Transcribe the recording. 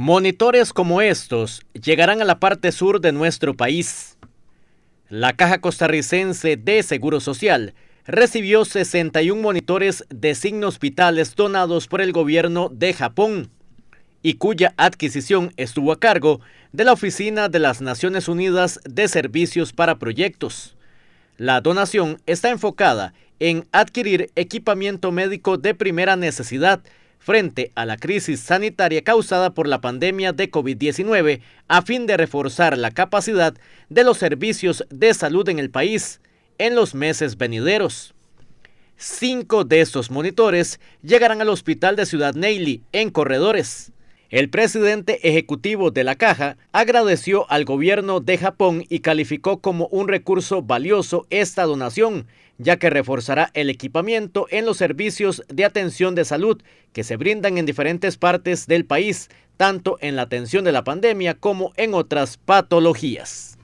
Monitores como estos llegarán a la parte sur de nuestro país. La Caja Costarricense de Seguro Social recibió 61 monitores de signos vitales donados por el gobierno de Japón y cuya adquisición estuvo a cargo de la Oficina de las Naciones Unidas de Servicios para Proyectos. La donación está enfocada en adquirir equipamiento médico de primera necesidad frente a la crisis sanitaria causada por la pandemia de COVID-19 a fin de reforzar la capacidad de los servicios de salud en el país en los meses venideros. Cinco de estos monitores llegarán al Hospital de Ciudad Neily en Corredores. El presidente ejecutivo de la caja agradeció al gobierno de Japón y calificó como un recurso valioso esta donación, ya que reforzará el equipamiento en los servicios de atención de salud que se brindan en diferentes partes del país, tanto en la atención de la pandemia como en otras patologías.